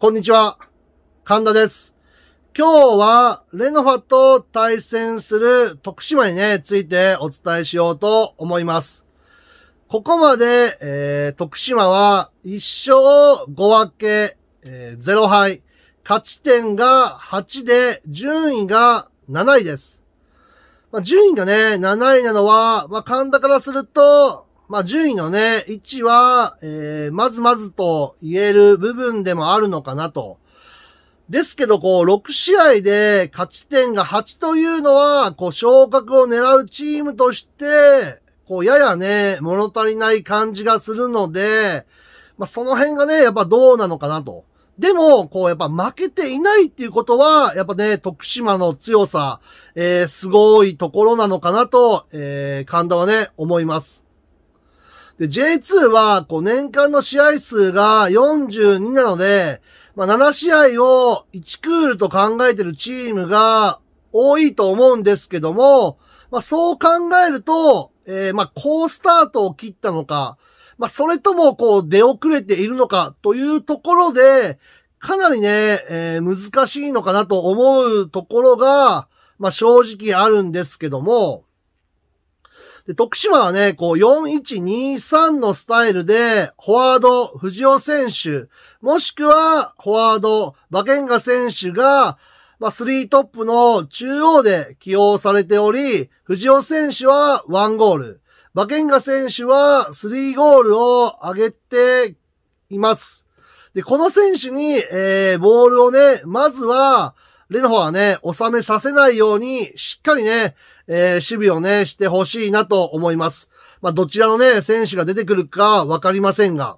こんにちは。神田です。今日は、レノファと対戦する徳島にね、ついてお伝えしようと思います。ここまで、えー、徳島は1勝5分け、えー、0敗。勝ち点が8で、順位が7位です。まあ、順位がね、7位なのは、まあ、神田からすると、まあ、順位のね、位置は、えー、まずまずと言える部分でもあるのかなと。ですけど、こう、6試合で勝ち点が8というのは、こう、昇格を狙うチームとして、こう、ややね、物足りない感じがするので、まあ、その辺がね、やっぱどうなのかなと。でも、こう、やっぱ負けていないっていうことは、やっぱね、徳島の強さ、えー、すごいところなのかなと、えー、神田はね、思います。で、J2 は、こう、年間の試合数が42なので、まあ、7試合を1クールと考えてるチームが多いと思うんですけども、まあ、そう考えると、えー、まあ、好スタートを切ったのか、まあ、それとも、こう、出遅れているのかというところで、かなりね、えー、難しいのかなと思うところが、まあ、正直あるんですけども、で、徳島はね、こう、4123のスタイルで、フォワード、藤尾選手、もしくは、フォワード、馬ケンガ選手が、まあ、3トップの中央で起用されており、藤尾選手は1ゴール、馬ケンガ選手は3ゴールを上げています。で、この選手に、えー、ボールをね、まずは、レノファはね、収めさせないように、しっかりね、えー、守備をね、してほしいなと思います。まあ、どちらのね、選手が出てくるかわかりませんが。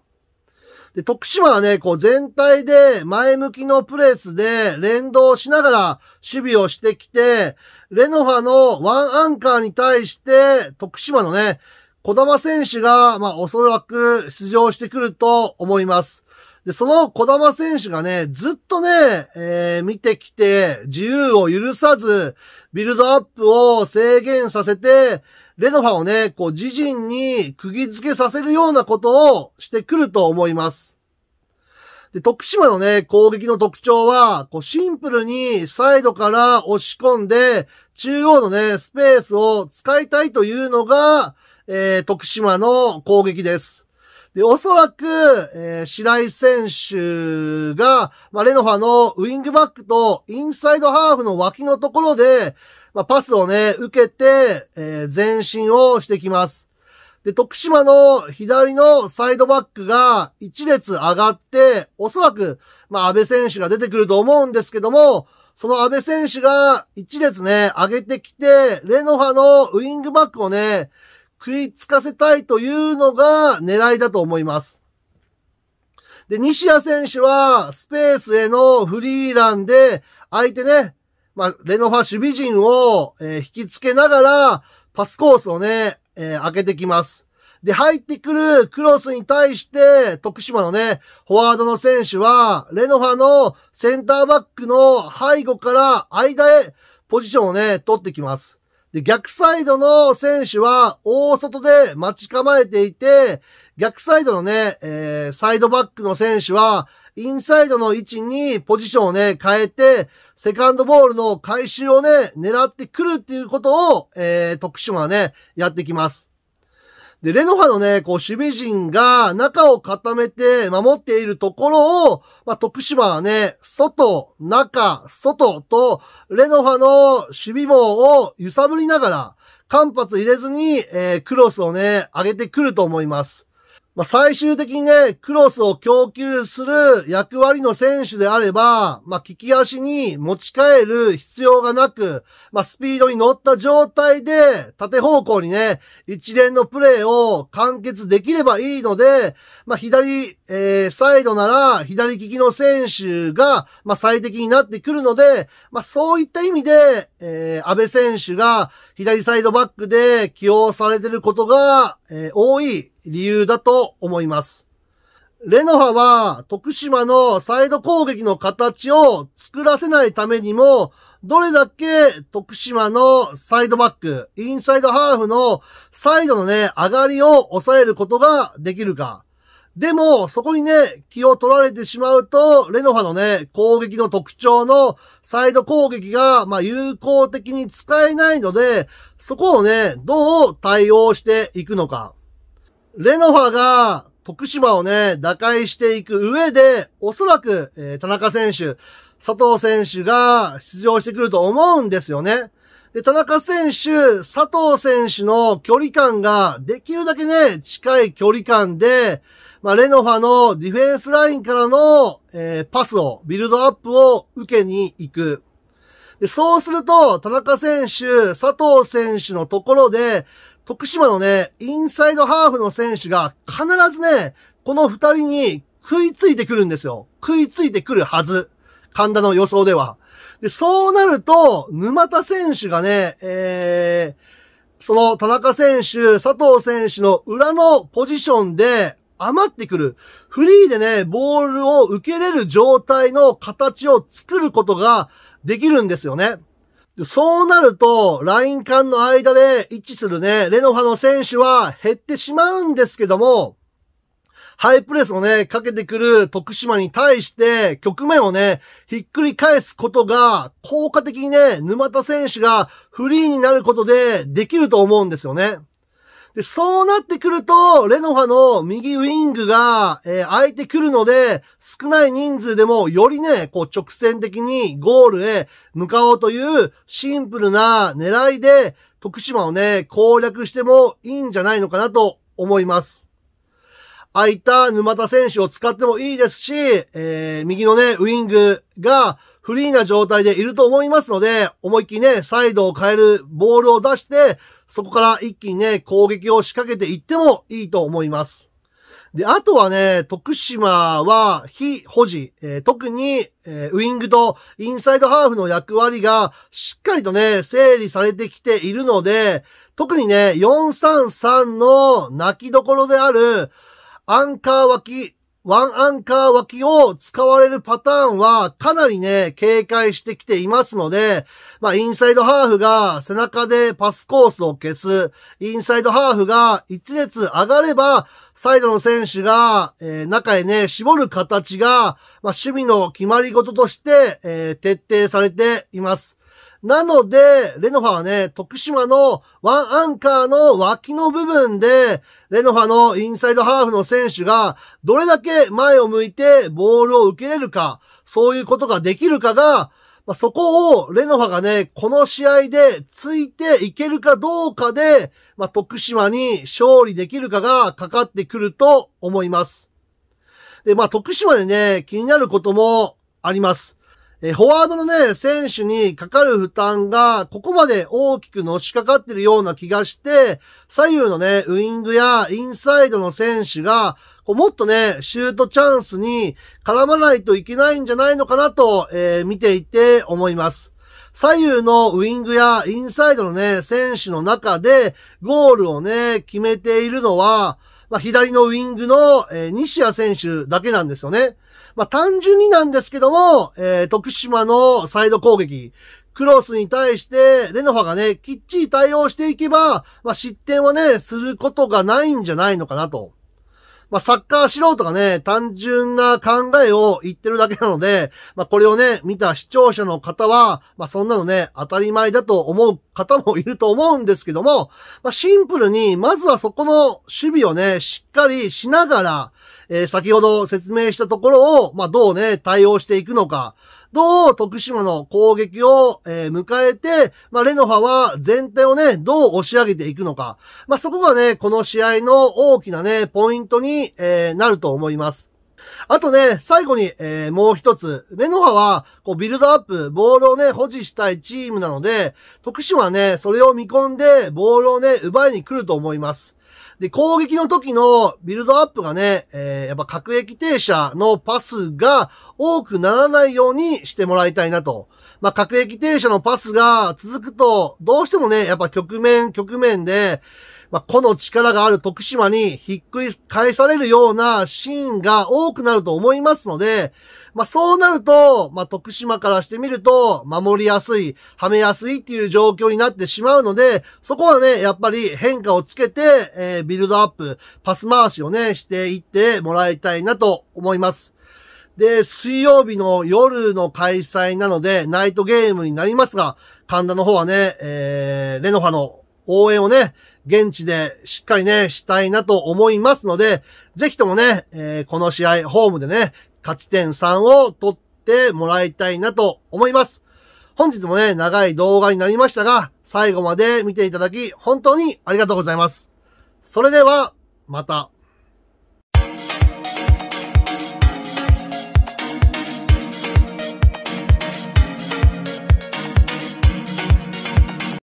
で、徳島はね、こう全体で前向きのプレスで連動しながら守備をしてきて、レノファのワンアンカーに対して、徳島のね、小玉選手が、まあ、おそらく出場してくると思います。で、その小玉選手がね、ずっとね、えー、見てきて、自由を許さず、ビルドアップを制限させて、レノファをね、こう、自陣に釘付けさせるようなことをしてくると思います。で、徳島のね、攻撃の特徴は、こう、シンプルにサイドから押し込んで、中央のね、スペースを使いたいというのが、えー、徳島の攻撃です。で、おそらく、えー、白井選手が、まあ、レノファのウィングバックとインサイドハーフの脇のところで、まあ、パスをね、受けて、えー、前進をしてきます。で、徳島の左のサイドバックが1列上がって、おそらく、まあ、安倍選手が出てくると思うんですけども、その安倍選手が1列ね、上げてきて、レノファのウィングバックをね、食いつかせたいというのが狙いだと思います。で、西矢選手はスペースへのフリーランで相手ね、まあ、レノファ守備陣を、え引きつけながらパスコースをね、えー、開けてきます。で、入ってくるクロスに対して、徳島のね、フォワードの選手は、レノファのセンターバックの背後から間へポジションをね、取ってきます。で、逆サイドの選手は、大外で待ち構えていて、逆サイドのね、えー、サイドバックの選手は、インサイドの位置にポジションをね、変えて、セカンドボールの回収をね、狙ってくるっていうことを、えー、徳島はね、やってきます。で、レノファのね、こう、守備陣が中を固めて守っているところを、まあ、徳島はね、外、中、外と、レノファの守備網を揺さぶりながら、間髪入れずに、えー、クロスをね、上げてくると思います。まあ、最終的にね、クロスを供給する役割の選手であれば、まあ、利き足に持ち替える必要がなく、まあ、スピードに乗った状態で、縦方向にね、一連のプレーを完結できればいいので、まあ、左、えー、サイドなら、左利きの選手が、まあ、最適になってくるので、まあ、そういった意味で、えー、安倍選手が、左サイドバックで起用されてることが、えー、多い理由だと思います。レノファは徳島のサイド攻撃の形を作らせないためにも、どれだけ徳島のサイドバック、インサイドハーフのサイドのね、上がりを抑えることができるか。でも、そこにね、気を取られてしまうと、レノファのね、攻撃の特徴のサイド攻撃が、まあ、有効的に使えないので、そこをね、どう対応していくのか。レノファが、徳島をね、打開していく上で、おそらく、えー、田中選手、佐藤選手が出場してくると思うんですよね。で、田中選手、佐藤選手の距離感ができるだけね、近い距離感で、まあ、レノファのディフェンスラインからの、えー、パスを、ビルドアップを受けに行く。で、そうすると、田中選手、佐藤選手のところで、徳島のね、インサイドハーフの選手が必ずね、この二人に食いついてくるんですよ。食いついてくるはず。神田の予想では。で、そうなると、沼田選手がね、えー、その田中選手、佐藤選手の裏のポジションで、余ってくる。フリーでね、ボールを受けれる状態の形を作ることができるんですよね。そうなると、ライン間の間で一致するね、レノファの選手は減ってしまうんですけども、ハイプレスをね、かけてくる徳島に対して局面をね、ひっくり返すことが効果的にね、沼田選手がフリーになることでできると思うんですよね。で、そうなってくると、レノファの右ウィングが、えー、空いてくるので、少ない人数でも、よりね、こう、直線的にゴールへ向かおうというシンプルな狙いで、徳島をね、攻略してもいいんじゃないのかなと思います。空いた沼田選手を使ってもいいですし、えー、右のね、ウィングがフリーな状態でいると思いますので、思いっきりね、サイドを変えるボールを出して、そこから一気にね、攻撃を仕掛けていってもいいと思います。で、あとはね、徳島は非保持、えー、特に、えー、ウィングとインサイドハーフの役割がしっかりとね、整理されてきているので、特にね、433の泣きどころである、アンカー脇、ワンアンカー脇を使われるパターンはかなりね、警戒してきていますので、まあ、インサイドハーフが背中でパスコースを消す、インサイドハーフが一列上がれば、サイドの選手が、えー、中へね、絞る形が、まあ、守備の決まり事として、えー、徹底されています。なので、レノファはね、徳島のワンアンカーの脇の部分で、レノファのインサイドハーフの選手が、どれだけ前を向いてボールを受けれるか、そういうことができるかが、まそこをレノファがね、この試合でついていけるかどうかで、まあ、徳島に勝利できるかがかかってくると思います。で、まあ、徳島でね、気になることもあります。えフォワードのね、選手にかかる負担が、ここまで大きくのしかかってるような気がして、左右のね、ウイングやインサイドの選手が、こうもっとね、シュートチャンスに絡まないといけないんじゃないのかなと、えー、見ていて思います。左右のウイングやインサイドのね、選手の中で、ゴールをね、決めているのは、まあ、左のウイングの、えー、西谷選手だけなんですよね。まあ、単純になんですけども、えー、徳島のサイド攻撃、クロスに対して、レノファがね、きっちり対応していけば、まあ、失点はね、することがないんじゃないのかなと。まあ、サッカー素人がね、単純な考えを言ってるだけなので、まあ、これをね、見た視聴者の方は、まあ、そんなのね、当たり前だと思う方もいると思うんですけども、まあ、シンプルに、まずはそこの守備をね、しっかりしながら、えー、先ほど説明したところを、まあ、どうね、対応していくのか、どう徳島の攻撃を、えー、迎えて、まあ、レノファは全体をね、どう押し上げていくのか。まあ、そこがね、この試合の大きなね、ポイントに、えー、なると思います。あとね、最後に、えー、もう一つ。レノハは、こう、ビルドアップ、ボールをね、保持したいチームなので、徳島はね、それを見込んで、ボールをね、奪いに来ると思います。で、攻撃の時のビルドアップがね、えー、やっぱ各駅停車のパスが多くならないようにしてもらいたいなと。まあ、各駅停車のパスが続くと、どうしてもね、やっぱ局面、局面で、まあ、この力がある徳島にひっくり返されるようなシーンが多くなると思いますので、まあ、そうなると、まあ、徳島からしてみると、守りやすい、はめやすいっていう状況になってしまうので、そこはね、やっぱり変化をつけて、えー、ビルドアップ、パス回しをね、していってもらいたいなと思います。で、水曜日の夜の開催なので、ナイトゲームになりますが、神田の方はね、えー、レノファの応援をね、現地でしっかりね、したいなと思いますので、ぜひともね、えー、この試合、ホームでね、勝ち点3を取ってもらいたいなと思います。本日もね、長い動画になりましたが、最後まで見ていただき、本当にありがとうございます。それでは、また。